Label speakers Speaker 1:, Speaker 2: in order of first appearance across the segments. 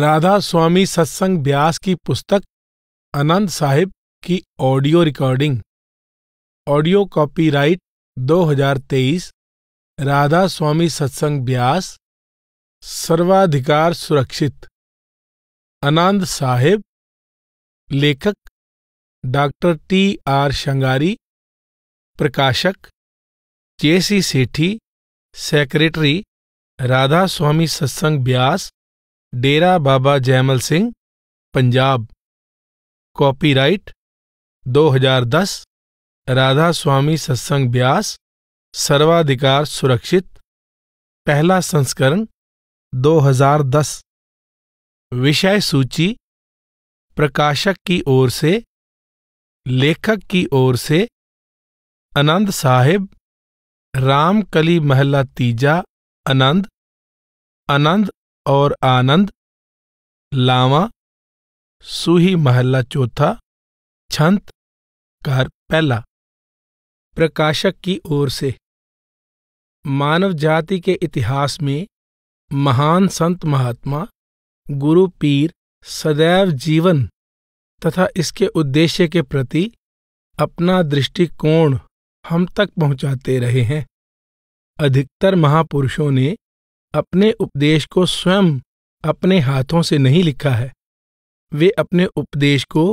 Speaker 1: राधा स्वामी सत्संग ब्यास की पुस्तक आनंद साहिब की audio recording audio copyright 2023 Radha Soami Satsang Beas सर्वाधिकार सुरक्षित आनंद साहिब लेखक डॉक्टर टी आर शंगारी प्रकाशक जे सी सेठी सेक्रेटरी राधा स्वामी सत्संग ब्यास डेरा बाबा जयमल सिंह पंजाब कॉपीराइट 2010 राधा स्वामी सत्संग ब्यास सर्वाधिकार सुरक्षित पहला संस्करण 2010 विषय सूची प्रकाशक की ओर से लेखक की ओर से आनंद साहिब रामकली महला तीजा आनंद आनंद और आनंद लामा सूही महल्ला चौथा छंत कार पहला प्रकाशक की ओर से मानव जाति के इतिहास में महान संत महात्मा गुरु पीर सदैव जीवन तथा इसके उद्देश्य के प्रति अपना दृष्टिकोण हम तक पहुंचाते रहे हैं अधिकतर महापुरुषों ने अपने उपदेश को स्वयं अपने हाथों से नहीं लिखा है वे अपने उपदेश को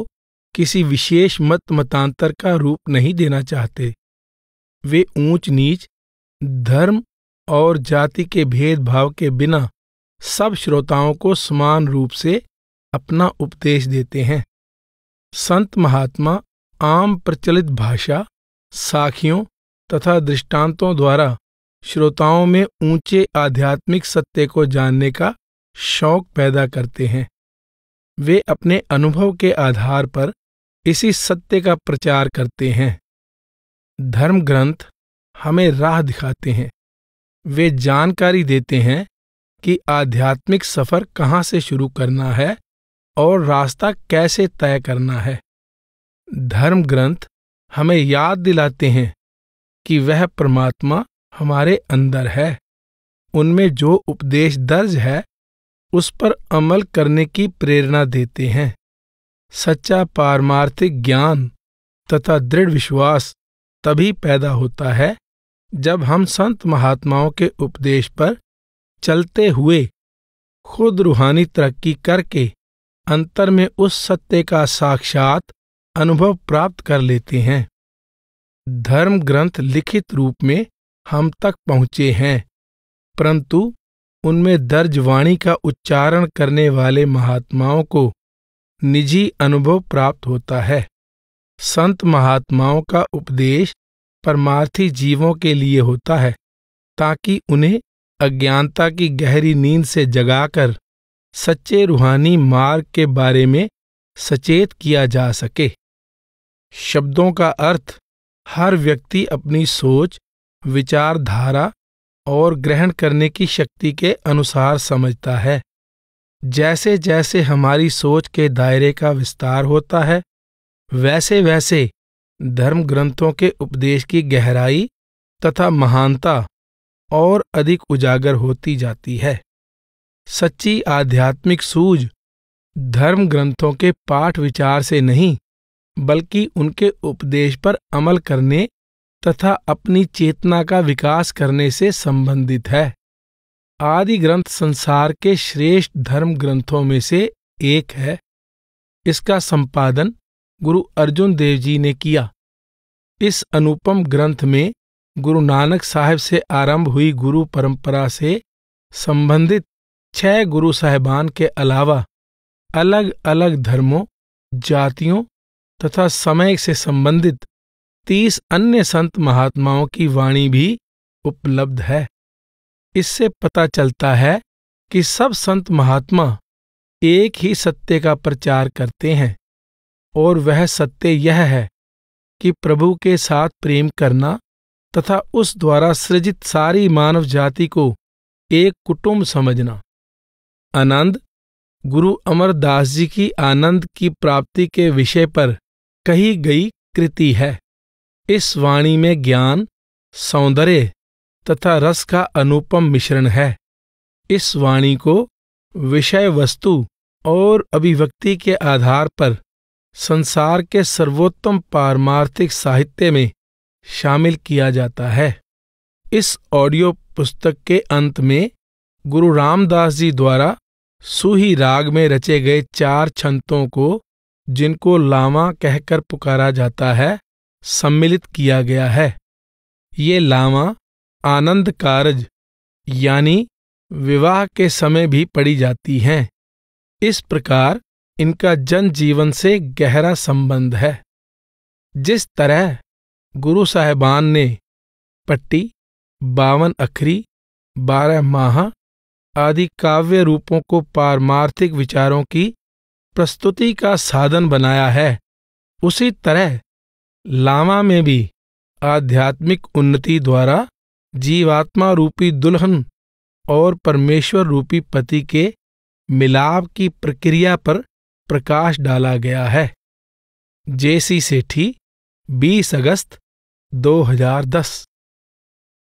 Speaker 1: किसी विशेष मत मतांतर का रूप नहीं देना चाहते वे ऊंच नीच धर्म और जाति के भेदभाव के बिना सब श्रोताओं को समान रूप से अपना उपदेश देते हैं संत महात्मा आम प्रचलित भाषा साखियों तथा दृष्टांतों द्वारा श्रोताओं में ऊंचे आध्यात्मिक सत्य को जानने का शौक पैदा करते हैं वे अपने अनुभव के आधार पर इसी सत्य का प्रचार करते हैं धर्म ग्रंथ हमें राह दिखाते हैं वे जानकारी देते हैं कि आध्यात्मिक सफर कहाँ से शुरू करना है और रास्ता कैसे तय करना है धर्म ग्रंथ हमें याद दिलाते हैं कि वह परमात्मा हमारे अंदर है उनमें जो उपदेश दर्ज है उस पर अमल करने की प्रेरणा देते हैं सच्चा पारमार्थिक ज्ञान तथा दृढ़ विश्वास तभी पैदा होता है जब हम संत महात्माओं के उपदेश पर चलते हुए खुद रूहानी तरक्की करके अंतर में उस सत्य का साक्षात अनुभव प्राप्त कर लेते हैं धर्म ग्रंथ लिखित रूप में हम तक पहुंचे हैं परंतु उनमें दर्ज वाणी का उच्चारण करने वाले महात्माओं को निजी अनुभव प्राप्त होता है संत महात्माओं का उपदेश परमार्थी जीवों के लिए होता है ताकि उन्हें अज्ञानता की गहरी नींद से जगाकर सच्चे रूहानी मार्ग के बारे में सचेत किया जा सके शब्दों का अर्थ हर व्यक्ति अपनी सोच विचारधारा और ग्रहण करने की शक्ति के अनुसार समझता है जैसे जैसे हमारी सोच के दायरे का विस्तार होता है वैसे वैसे धर्म ग्रंथों के उपदेश की गहराई तथा महानता और अधिक उजागर होती जाती है सच्ची आध्यात्मिक सूझ धर्म ग्रंथों के पाठ विचार से नहीं बल्कि उनके उपदेश पर अमल करने तथा अपनी चेतना का विकास करने से संबंधित है आदि ग्रंथ संसार के श्रेष्ठ धर्म ग्रंथों में से एक है इसका संपादन गुरु अर्जुन देव जी ने किया इस अनुपम ग्रंथ में गुरु नानक साहब से आरंभ हुई गुरु परंपरा से संबंधित छह गुरु साहिबान के अलावा अलग अलग धर्मों जातियों तथा समय से संबंधित तीस अन्य संत महात्माओं की वाणी भी उपलब्ध है इससे पता चलता है कि सब संत महात्मा एक ही सत्य का प्रचार करते हैं और वह सत्य यह है कि प्रभु के साथ प्रेम करना तथा उस द्वारा सृजित सारी मानव जाति को एक कुटुंब समझना आनंद गुरु अमरदास जी की आनंद की प्राप्ति के विषय पर कही गई कृति है इस वाणी में ज्ञान सौंदर्य तथा रस का अनुपम मिश्रण है इस वाणी को विषय वस्तु और अभिव्यक्ति के आधार पर संसार के सर्वोत्तम पारमार्थिक साहित्य में शामिल किया जाता है इस ऑडियो पुस्तक के अंत में गुरु रामदास जी द्वारा सूही राग में रचे गए चार छंतों को जिनको लामा कहकर पुकारा जाता है सम्मिलित किया गया है ये लामा आनंद कारज यानी विवाह के समय भी पड़ी जाती हैं इस प्रकार इनका जनजीवन से गहरा संबंध है जिस तरह गुरु साहेबान ने पट्टी बावन अखरी बारह माह आदि काव्य रूपों को पारमार्थिक विचारों की प्रस्तुति का साधन बनाया है उसी तरह लामा में भी आध्यात्मिक उन्नति द्वारा जीवात्मा रूपी दुल्हन और परमेश्वर रूपी पति के मिलाप की प्रक्रिया पर प्रकाश डाला गया है जेसी सेठी 20 अगस्त 2010